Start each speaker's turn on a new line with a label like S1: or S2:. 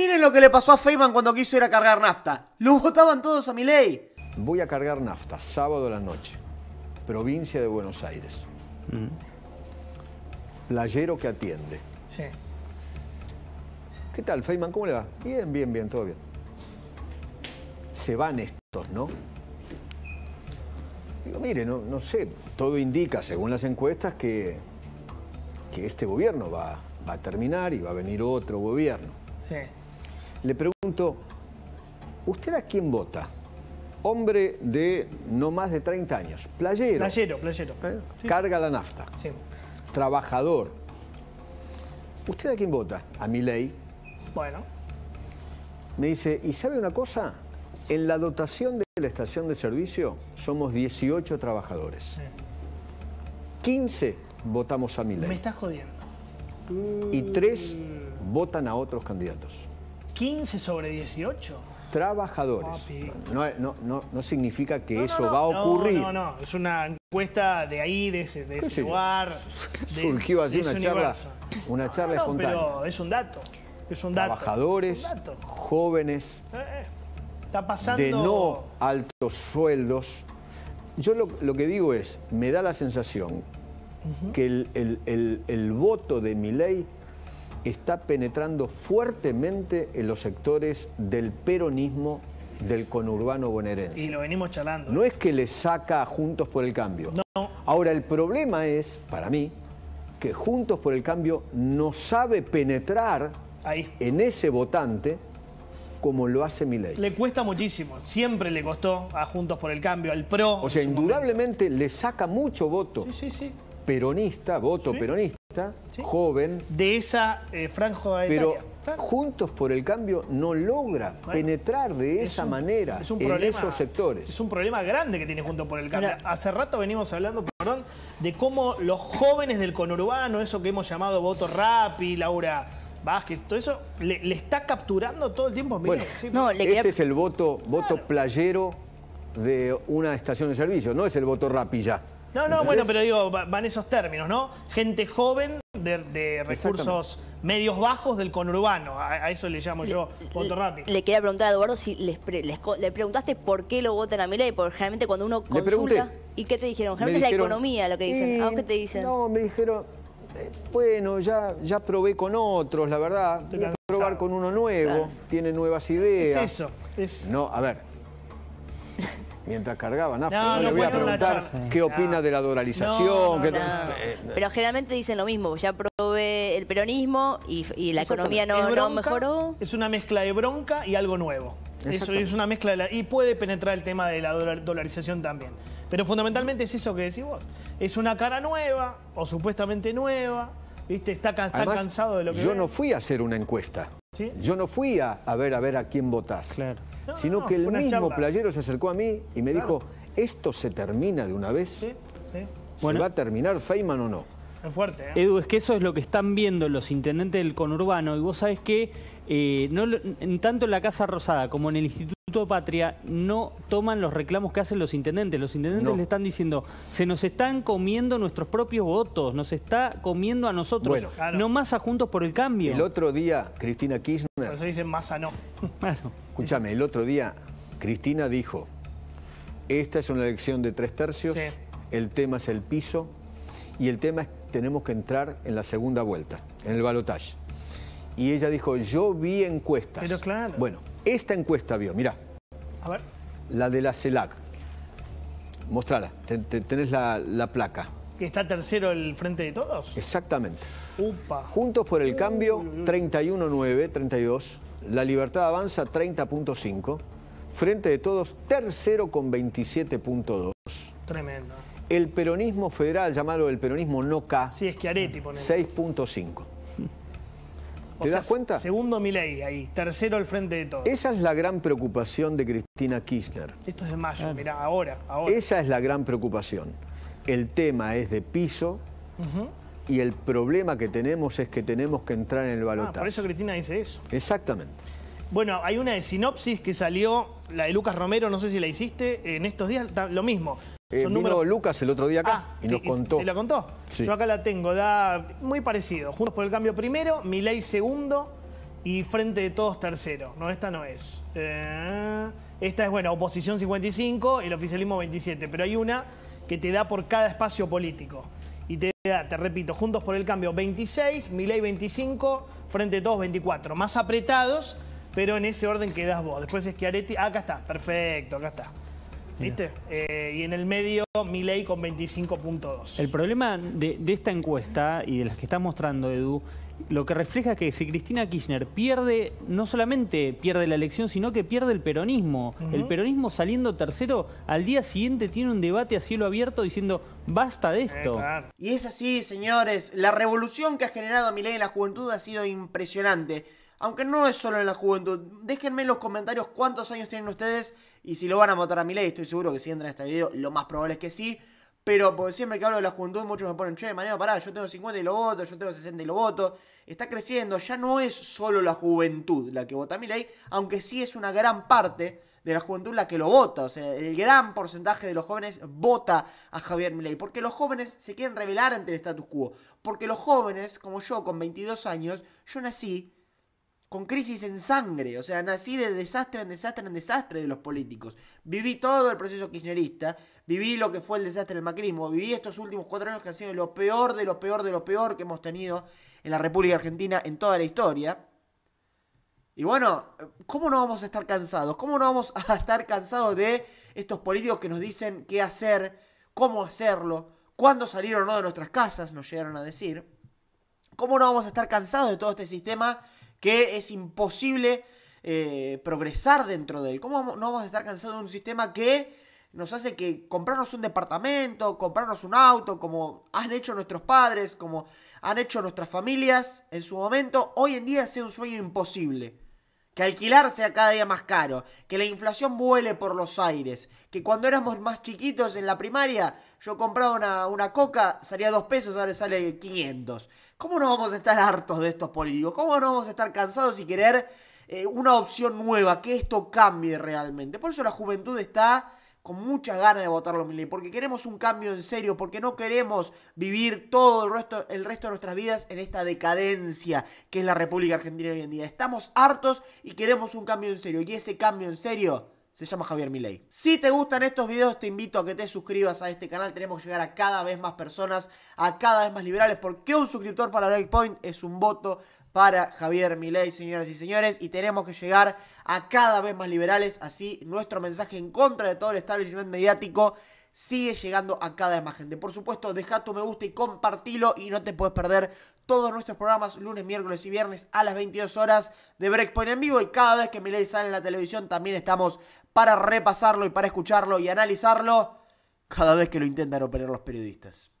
S1: Miren lo que le pasó a Feynman cuando quiso ir a cargar nafta. Lo votaban todos a mi ley.
S2: Voy a cargar nafta, sábado a la noche, provincia de Buenos Aires. Playero que atiende. Sí. ¿Qué tal, Feynman? ¿Cómo le va? Bien, bien, bien, todo bien. Se van estos, ¿no? mire, no, no sé, todo indica, según las encuestas, que, que este gobierno va, va a terminar y va a venir otro gobierno. Sí le pregunto, ¿usted a quién vota? Hombre de no más de 30 años, playero.
S3: Playero, playero. ¿Eh?
S2: Carga la nafta. Trabajador. ¿Usted a quién vota? A mi ley. Bueno. Me dice, ¿y sabe una cosa? En la dotación de la estación de servicio somos 18 trabajadores. 15 votamos a mi ley. Me estás
S3: jodiendo. Y 3
S2: votan a otros candidatos. 15 sobre 18. Trabajadores. No, significa que eso va a ocurrir. No, no,
S3: no. es una encuesta de ahí, de ese, lugar. Surgió así una charla, una charla es un dato. Es un dato. Trabajadores, jóvenes, eh, eh, está pasando... de no
S2: altos sueldos. Yo lo, que digo es, me da la sensación que el voto de mi ley está penetrando fuertemente en los sectores del peronismo del conurbano bonaerense. Y
S3: lo venimos charlando.
S2: No es que le saca a Juntos por el Cambio. No, Ahora, el problema es, para mí, que Juntos por el Cambio no sabe penetrar Ahí. en ese votante como lo hace Milei.
S3: Le cuesta muchísimo, siempre le costó a Juntos por el
S2: Cambio, al PRO. O sea, indudablemente le saca mucho voto. Sí, sí, sí. Peronista, voto peronista joven. De esa
S3: eh, franja Pero
S2: Juntos por el Cambio no logra penetrar de esa manera en esos sectores.
S3: Es un problema grande que tiene Juntos por el Cambio. Hace rato venimos hablando, perdón, de cómo los jóvenes del conurbano, eso que hemos llamado voto rapi, Laura Vázquez, todo eso, le, está capturando todo el tiempo. bueno, Este es
S2: el voto, voto playero de una estación de servicio, no es el voto rapi ya.
S3: No, no, bueno, pero digo, van esos términos, ¿no? Gente joven de, recursos medios bajos del conurbano, a, eso le llamo yo voto Le quería preguntar a Eduardo si le preguntaste por qué lo votan a Milei, porque generalmente cuando uno consulta... ¿Y qué te dijeron? Generalmente es la economía lo que dicen. ¿A eh, ¿Qué te dicen?
S2: No, me dijeron, eh, bueno, ya, ya probé con otros, la verdad. probar con uno nuevo, tiene nuevas ideas. Es eso. Es... No, a ver mientras cargaban. le voy a preguntar qué opina de la dolarización. Eh, eh, Pero generalmente
S3: dicen lo mismo, pues ya probé el peronismo y, la economía no, mejoró. Es una mezcla de bronca y algo nuevo. Eso es una mezcla y puede penetrar el tema de la
S2: dolarización
S3: también. Pero fundamentalmente es eso que decís vos. Es una cara nueva o supuestamente nueva ¿Viste? Está, cansado de lo que. Yo no fui
S2: a hacer una encuesta. Yo no fui a, ver a ver a quién votás. sino que el mismo playero se acercó a mí y me dijo: ¿esto se termina de una vez? ¿Se va a terminar Feynman o no? Es
S1: fuerte. ¿eh? Edu, es que eso es lo que están viendo los intendentes del conurbano. Y vos sabés que eh, no, tanto en la Casa Rosada como en el Instituto. Instituto Patria no toman los reclamos que hacen los intendentes. Los intendentes le están diciendo, se nos están comiendo nuestros propios votos, nos está comiendo a nosotros, no más Juntos por el Cambio. El
S2: otro día, Cristina Kirchner... Por eso
S1: dicen masa no.
S2: Escúchame, el otro día Cristina dijo, esta es una elección de tres tercios, el tema es el piso y el tema es que tenemos que entrar en la segunda vuelta, en el balotaje. Y ella dijo, yo vi encuestas. Pero claro. Bueno, esta encuesta vio, mira, A ver. La de la CELAC. Mostrala, tenés la, placa. ¿Que está tercero el frente de todos? Exactamente. Upa. Juntos por el cambio, 31-9, 32. La libertad avanza, 30.5. Frente de todos, tercero con 27.2. Tremendo. El peronismo federal, llamado el peronismo no K. Sí, es 6.5.
S3: ¿Te das cuenta? Segundo ley, ahí,
S2: tercero al frente de todos. Esa es la gran preocupación de Cristina Kirchner. Esto es de mayo, mirá, ahora, ahora. Esa es la gran preocupación. El tema es de piso y el problema que tenemos es que tenemos que entrar en el ah, balotaje. por eso Cristina dice eso. Exactamente.
S3: Bueno, hay una de sinopsis que salió, la de Lucas Romero, no sé si la hiciste, en estos días, lo mismo. Eh, Número
S2: Lucas el otro día acá ah, y nos contó. ¿Te la contó? Yo
S3: acá la tengo, da muy parecido. Juntos por el cambio primero, ley segundo y Frente de Todos tercero. No, esta no es. Eh, esta es, bueno, oposición 55, el oficialismo 27, pero hay una que te da por cada espacio político. Y te da, te repito, Juntos por el Cambio 26, ley 25, Frente de Todos 24. Más apretados, pero en ese orden que das vos. Después es que Ah, acá está, perfecto, acá está. ¿Viste? Eh, y en el medio, Milei con 25.2.
S1: El problema de, esta encuesta y de las que está mostrando Edu, lo que refleja es que si Cristina Kirchner pierde, no solamente pierde la elección, sino que pierde el peronismo. El peronismo saliendo tercero, al día siguiente tiene un debate a cielo abierto diciendo, basta de eh, esto. Y es así, señores, la revolución que ha generado Milei en la juventud ha sido impresionante aunque no es solo en la juventud. Déjenme en los comentarios cuántos años tienen ustedes y si lo van a votar a mi ley. Estoy seguro que si entran a este video, lo más probable es que sí. Pero siempre que hablo de la juventud, muchos me ponen, che, manera pará, yo tengo 50 y lo voto, yo tengo 60 y lo voto. Está creciendo, ya no es solo la juventud la que vota a mi ley, aunque sí es una gran parte de la juventud la que lo vota. O sea, el gran porcentaje de los jóvenes vota a Javier Milei. Porque los jóvenes se quieren rebelar ante el status quo. Porque los jóvenes, como yo, con 22 años, yo nací con crisis en sangre, o sea, nací de desastre en desastre en desastre de los políticos. Viví todo el proceso kirchnerista, viví lo que fue el desastre del macrismo, viví estos últimos cuatro años que han sido lo peor de lo peor de lo peor que hemos tenido en la República Argentina en toda la historia. Y bueno, ¿cómo no vamos a estar cansados? ¿Cómo no vamos a estar cansados de estos políticos que nos dicen qué hacer, cómo hacerlo, cuándo salieron o no de nuestras casas, nos llegaron a decir? ¿Cómo no vamos a estar cansados de todo este sistema que es imposible eh, progresar dentro de él. ¿Cómo no vamos a estar cansados de un sistema que nos hace que comprarnos un departamento, comprarnos un auto, como han hecho nuestros padres, como han hecho nuestras familias en su momento, hoy en día sea un sueño imposible? que alquilar sea cada día más caro, que la inflación vuele por los aires, que cuando éramos más chiquitos en la primaria yo compraba una, una coca, salía dos pesos, ahora sale 500. ¿Cómo no vamos a estar hartos de estos políticos? ¿Cómo no vamos a estar cansados y querer eh, una opción nueva, que esto cambie realmente? Por eso la juventud está con muchas ganas de votarlo, Milei, porque queremos un cambio en serio, porque no queremos vivir todo el resto, el resto de nuestras vidas en esta decadencia que es la República Argentina hoy en día. Estamos hartos y queremos un cambio en serio, y ese cambio en serio se llama Javier Milei. Si te gustan estos videos, te invito a que te suscribas a este canal. Tenemos que llegar a cada vez más personas, a cada vez más liberales, porque un suscriptor para Point es un voto para Javier Milei, señoras y señores, y tenemos que llegar a cada vez más liberales, así nuestro mensaje en contra de todo el establishment mediático sigue llegando a cada imagen. más Por supuesto, deja tu me gusta y compartilo y no te puedes perder todos nuestros programas lunes, miércoles y viernes a las 22 horas de Breakpoint en vivo y cada vez que ley sale en la televisión también estamos para repasarlo y para escucharlo y analizarlo cada vez que lo intentan operar los periodistas.